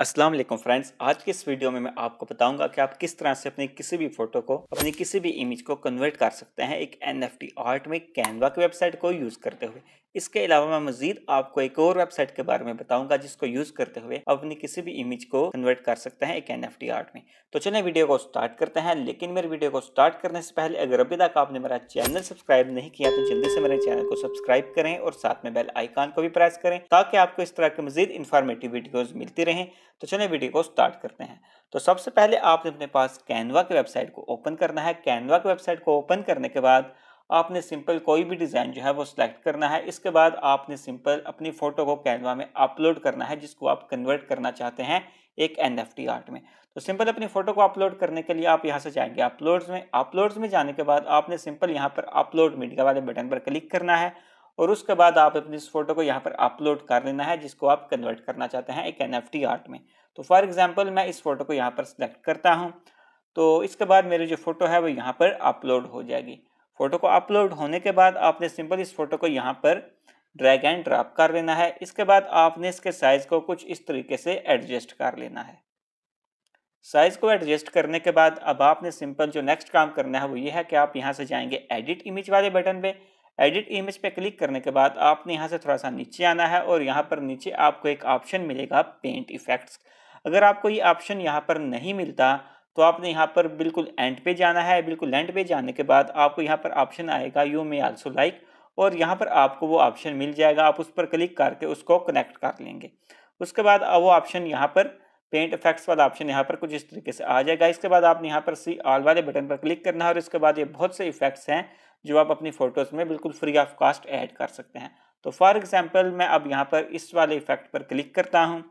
अस्सलाम वालेकुम फ्रेंड्स आज के इस वीडियो में मैं आपको बताऊंगा कि आप किस तरह से अपनी किसी भी फोटो को अपनी किसी भी इमेज को कन्वर्ट कर सकते हैं एक एनएफटी आर्ट में कैनवा की वेबसाइट को यूज़ करते हुए इसके अलावा मैं मजीद आपको एक और वेबसाइट के बारे में बताऊंगा जिसको यूज करते हुए अपनी किसी भी इमेज को कन्वर्ट कर सकते हैं एक एन आर्ट में तो चलिए वीडियो को स्टार्ट करते हैं लेकिन मेरे वीडियो को स्टार्ट करने से पहले अगर अभी तक आपने मेरा चैनल सब्सक्राइब नहीं किया तो जल्दी से मेरे चैनल को सब्सक्राइब करें और साथ में बेल आइकान को भी प्रेस करें ताकि आपको इस तरह के मजीद इन्फॉर्मेटिव वीडियोज मिलती रहें तो चलिए वीडियो को स्टार्ट करते हैं तो सबसे पहले आपने अपने पास कैनवा की वेबसाइट को ओपन करना है कैनवा की वेबसाइट को ओपन करने के बाद आपने सिंपल कोई भी डिज़ाइन जो है वो सिलेक्ट करना है इसके बाद आपने सिंपल अपनी फ़ोटो को कैनवा में अपलोड करना है जिसको आप कन्वर्ट करना चाहते हैं एक एन आर्ट में तो सिंपल अपनी फ़ोटो को अपलोड करने के लिए आप यहाँ से जाएंगे अपलोड्स में अपलोड्स में जाने के बाद आपने सिंपल यहाँ पर अपलोड मीडिया वाले बटन पर क्लिक करना है और उसके बाद आप अपनी इस फोटो को यहाँ पर अपलोड कर लेना है जिसको आप कन्वर्ट करना चाहते हैं एक एन आर्ट में तो फॉर एग्जाम्पल मैं इस फोटो को यहाँ पर सिलेक्ट करता हूँ तो इसके बाद मेरी जो फ़ोटो है वो यहाँ पर अपलोड हो जाएगी फोटो को अपलोड होने के बाद आपने सिंपल इस फोटो को यहाँ पर ड्रैग एंड ड्रॉप कर लेना है इसके बाद आपने इसके साइज को कुछ इस तरीके से एडजस्ट कर लेना है साइज को एडजस्ट करने के बाद अब आपने सिंपल जो नेक्स्ट काम करना है वो ये है कि आप यहाँ से जाएंगे एडिट इमेज वाले बटन पे एडिट इमेज पे क्लिक करने के बाद आपने यहाँ से थोड़ा सा नीचे आना है और यहाँ पर नीचे आपको एक ऑप्शन मिलेगा पेंट इफेक्ट्स अगर आपको ये ऑप्शन यहाँ पर नहीं मिलता तो आपने यहाँ पर बिल्कुल एंड पे जाना है बिल्कुल एंड पे जाने के बाद आपको यहाँ पर ऑप्शन आएगा यू मे आल्सो लाइक और यहाँ पर आपको वो ऑप्शन मिल जाएगा आप उस पर क्लिक करके उसको कनेक्ट कर लेंगे उसके बाद वो ऑप्शन यहाँ पर पेंट इफेक्ट्स वाला ऑप्शन यहाँ पर कुछ इस तरीके से आ जाएगा इसके बाद आपने यहाँ पर सी ऑल वाले बटन पर क्लिक करना है और इसके बाद ये बहुत से इफेक्ट्स हैं जो आप अपनी फ़ोटोज़ में बिल्कुल फ्री ऑफ कॉस्ट ऐड कर सकते हैं तो फॉर एग्ज़ाम्पल मैं अब यहाँ पर इस वाले इफेक्ट पर क्लिक करता हूँ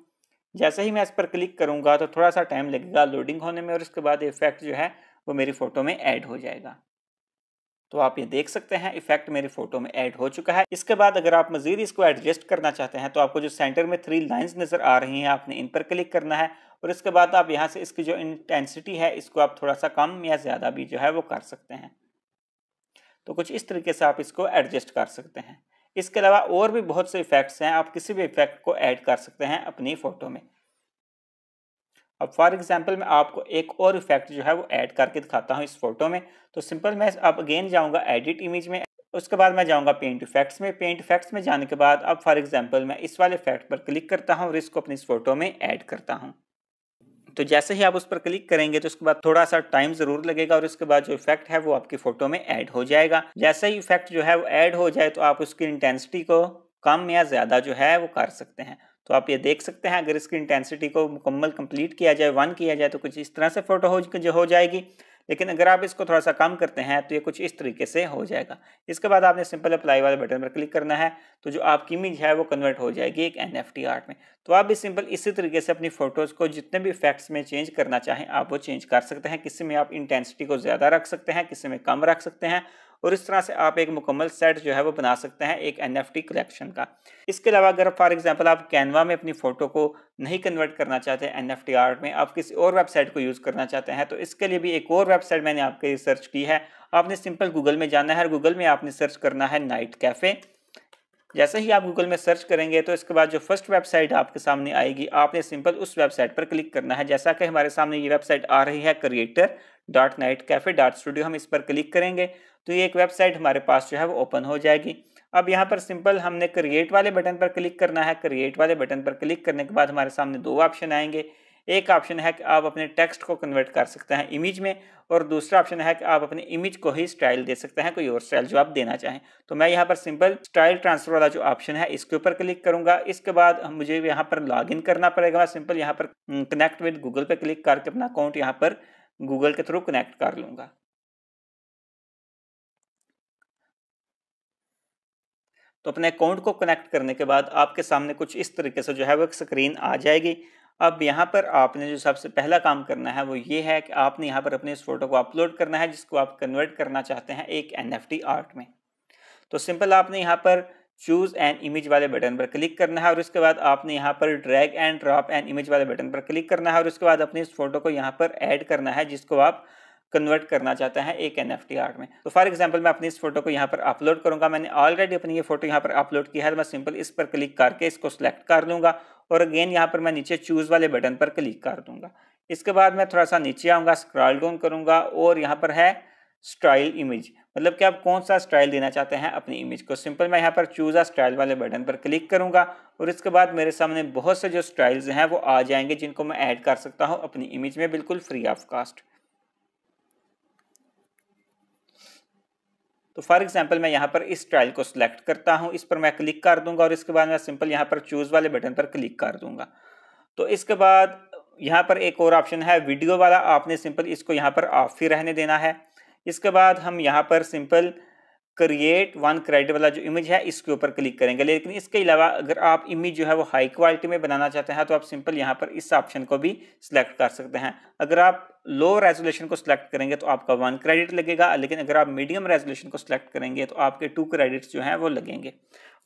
जैसे ही मैं इस पर क्लिक करूँगा तो थोड़ा सा टाइम लगेगा लोडिंग होने में और इसके बाद इफेक्ट जो है वो मेरी फ़ोटो में ऐड हो जाएगा तो आप ये देख सकते हैं इफेक्ट मेरी फ़ोटो में ऐड हो चुका है इसके बाद अगर आप मज़ीद इसको एडजस्ट करना चाहते हैं तो आपको जो सेंटर में थ्री लाइंस नज़र आ रही हैं आपने इन पर क्लिक करना है और इसके बाद आप यहाँ से इसकी जो इंटेंसिटी है इसको आप थोड़ा सा कम या ज़्यादा भी जो है वो कर सकते हैं तो कुछ इस तरीके से आप इसको एडजस्ट कर सकते हैं इसके अलावा और भी बहुत से इफेक्ट्स हैं आप किसी भी इफेक्ट को ऐड कर सकते हैं अपनी फ़ोटो में अब फॉर एग्जांपल मैं आपको एक और इफेक्ट जो है वो ऐड करके दिखाता हूँ इस फोटो में तो सिंपल मैं अब अगेन जाऊँगा एडिट इमेज में उसके बाद मैं जाऊँगा पेंट इफेक्ट्स में पेंट इफेक्ट्स में जाने के बाद अब फॉर एग्जाम्पल मैं इस वाले इफेक्ट पर क्लिक करता हूँ और इसको अपनी इस फोटो में ऐड करता हूँ तो जैसे ही आप उस पर क्लिक करेंगे तो उसके बाद थोड़ा सा टाइम जरूर लगेगा और उसके बाद जो इफेक्ट है वो आपकी फोटो में ऐड हो जाएगा जैसे ही इफेक्ट जो है वो ऐड हो जाए तो आप उसकी इंटेंसिटी को कम या ज़्यादा जो है वो कर सकते हैं तो आप ये देख सकते हैं अगर इसकी इंटेंसिटी को मुकम्मल कंप्लीट किया जाए वन किया जाए तो कुछ इस तरह से फोटो हो, हो जाएगी लेकिन अगर आप इसको थोड़ा सा कम करते हैं तो ये कुछ इस तरीके से हो जाएगा इसके बाद आपने सिंपल अप्लाई वाले बटन पर क्लिक करना है तो जो आपकी इमेज है वो कन्वर्ट हो जाएगी एक एन आर्ट में तो आप भी सिंपल इसी तरीके से अपनी फोटोज़ को जितने भी इफेक्ट्स में चेंज करना चाहें आप वो चेंज कर सकते हैं किसी में आप इंटेंसिटी को ज़्यादा रख सकते हैं किसी में कम रख सकते हैं और इस तरह से आप एक मुकम्मल सेट जो है वो बना सकते हैं एक एन एफ कलेक्शन का इसके अलावा अगर फॉर एग्जाम्पल आप कैनवा में अपनी फ़ोटो को नहीं कन्वर्ट करना चाहते एन एफ आर्ट में आप किसी और वेबसाइट को यूज़ करना चाहते हैं तो इसके लिए भी एक और वेबसाइट मैंने आपके सर्च की है आपने सिंपल गूगल में जाना है और गूगल में आपने सर्च करना है नाइट कैफ़े जैसे ही आप गूगल में सर्च करेंगे तो इसके बाद जो फर्स्ट वेबसाइट आपके सामने आएगी आपने सिंपल उस वेबसाइट पर क्लिक करना है जैसा कि हमारे सामने ये वेबसाइट आ रही है creator dot night cafe dot studio हम इस पर क्लिक करेंगे तो ये एक वेबसाइट हमारे पास जो है वो ओपन हो जाएगी अब यहाँ पर सिंपल हमने क्रिएट वाले बटन पर क्लिक करना है क्रिएट वाले बटन पर क्लिक करने के बाद हमारे सामने दो ऑप्शन आएंगे एक ऑप्शन है कि आप अपने टेक्स्ट को कन्वर्ट कर सकते हैं इमेज में और दूसरा ऑप्शन है कि आप अपने इमेज को ही स्टाइल दे सकते हैं कोई और स्टाइल जो आप देना चाहें तो मैं यहाँ पर सिंपल स्टाइल ट्रांसफर वाला जो ऑप्शन है इसके ऊपर क्लिक करूंगा इसके बाद मुझे यहाँ पर लॉग इन करना पड़ेगा सिंपल यहाँ पर कनेक्ट विद गूगल पर क्लिक करके अपना अकाउंट यहाँ पर गूगल के थ्रू कनेक्ट कर लूँगा तो अपने अकाउंट को कनेक्ट करने के बाद आपके सामने कुछ इस तरीके से जो है वो एक स्क्रीन आ जाएगी अब यहाँ पर आपने जो सबसे पहला काम करना है वो ये है कि आपने यहाँ पर अपने इस फोटो को अपलोड करना है जिसको आप कन्वर्ट करना चाहते हैं एक एन आर्ट में तो सिंपल आपने यहाँ पर चूज़ एन इमेज वाले बटन पर क्लिक करना है और उसके बाद आपने यहाँ पर drag and drop an image वाले बटन पर क्लिक करना है और उसके बाद अपने इस फोटो को यहाँ पर ऐड करना है जिसको आप कन्वर्ट करना चाहते हैं एक एन आर्ट में तो फॉर एग्जांपल मैं अपनी इस फोटो को यहाँ पर अपलोड करूँगा मैंने ऑलरेडी अपनी ये फोटो यहाँ पर अपलोड किया है तो मैं सिंपल इस पर क्लिक करके इसको सेलेक्ट कर लूँगा और अगेन यहाँ पर मैं नीचे चूज़ वाले बटन पर क्लिक कर दूंगा इसके बाद मैं थोड़ा सा नीचे आऊँगा स्क्रॉल डाउन करूँगा और यहाँ पर है स्टाइल इमेज मतलब कि आप कौन सा स्टाइल देना चाहते हैं अपनी इमेज को सिंपल मैं यहाँ पर चूज़ आ स्टाइल वाले बटन पर क्लिक करूँगा और इसके बाद मेरे सामने बहुत से जो स्टाइल्स हैं वो आ जाएंगे जिनको मैं ऐड कर सकता हूँ अपनी इमेज में बिल्कुल फ्री ऑफ कास्ट तो फॉर एग्जाम्पल मैं यहाँ पर इस ट्रायल को सिलेक्ट करता हूँ इस पर मैं क्लिक कर दूंगा और इसके बाद मैं सिंपल यहाँ पर चूज़ वाले बटन पर क्लिक कर दूंगा तो इसके बाद यहाँ पर एक और ऑप्शन है वीडियो वाला आपने सिंपल इसको यहाँ पर ऑफ ही रहने देना है इसके बाद हम यहाँ पर सिंपल क्रिएट वन क्रेडिट वाला जो इमेज है इसके ऊपर क्लिक करेंगे लेकिन इसके अलावा अगर आप इमेज जो है वो हाई क्वालिटी में बनाना चाहते हैं तो आप सिंपल यहाँ पर इस ऑप्शन को भी सिलेक्ट कर सकते हैं अगर आप लो रेजोल्यूशन को सिलेक्ट करेंगे तो आपका वन क्रेडिट लगेगा लेकिन अगर आप मीडियम रेजोल्यूशन को सिलेक्ट करेंगे तो आपके टू क्रेडिट्स जो हैं वो लगेंगे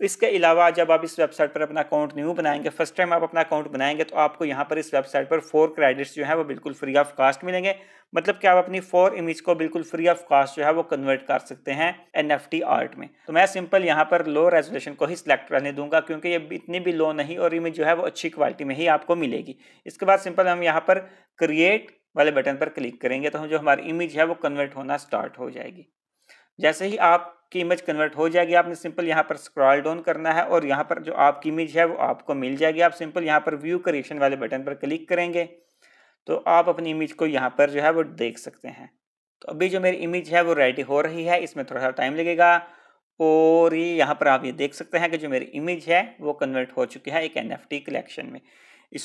इसके अलावा जब आप इस वेबसाइट पर अपना अकाउंट न्यू बनाएंगे फर्स्ट टाइम आप अपना अकाउंट बनाएंगे तो आपको यहाँ पर इस वेबसाइट पर फोर क्रेडिट्स जो है वो बिल्कुल फ्री ऑफ कास्ट मिलेंगे मतलब कि आप अपनी फोर इमेज को बिल्कुल फ्री ऑफ कास्ट जो है वो कन्वर्ट कर सकते हैं एन आर्ट में तो मैं सिंपल यहाँ पर लो रेजोलेशन को ही सिलेक्ट रहने दूंगा क्योंकि ये इतनी भी लो नहीं और इमेज जो है वो अच्छी क्वालिटी में ही आपको मिलेगी इसके बाद सिंपल हम यहाँ पर क्रिएट वाले बटन पर क्लिक करेंगे तो हम जो हमारी इमेज है वो कन्वर्ट होना स्टार्ट हो जाएगी जैसे ही आप आपकी इमेज कन्वर्ट हो जाएगी आपने सिंपल यहाँ पर स्क्रॉल डाउन करना है और यहाँ पर जो आपकी इमेज है वो आपको मिल जाएगी आप सिंपल यहाँ पर व्यू क्रिएशन वाले बटन पर क्लिक करेंगे तो आप अपनी इमेज को यहाँ पर जो है वो देख सकते हैं तो अभी जो मेरी इमेज है वो रेडी हो रही है इसमें थोड़ा सा टाइम लगेगा और ये यहाँ पर आप ये देख सकते हैं कि जो मेरी इमेज है वो कन्वर्ट हो चुकी है एक एन कलेक्शन में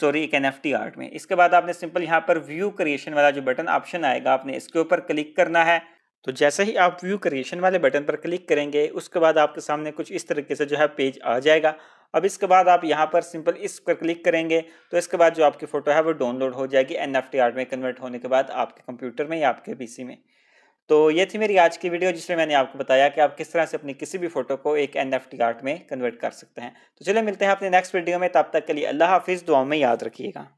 सॉरी एक एन आर्ट में इसके बाद आपने सिंपल यहाँ पर व्यू क्रिएशन वाला जो बटन ऑप्शन आएगा आपने इसके ऊपर क्लिक करना है तो जैसे ही आप व्यू क्रिएशन वाले बटन पर क्लिक करेंगे उसके बाद आपके सामने कुछ इस तरीके से जो है पेज आ जाएगा अब इसके बाद आप यहाँ पर सिंपल इस पर क्लिक करेंगे तो इसके बाद जो आपकी फ़ोटो है वो डाउनलोड हो जाएगी एन एफ में कन्वर्ट होने के बाद आपके कंप्यूटर में या आपके पी में तो ये थी मेरी आज की वीडियो जिसमें मैंने आपको बताया कि आप किस तरह से अपनी किसी भी फोटो को एक एन एफ आर्ट में कन्वर्ट कर सकते हैं तो चलिए मिलते हैं अपने नेक्स्ट वीडियो में तब तक के लिए अल्लाह हाफिज़ दुआ में याद रखिएगा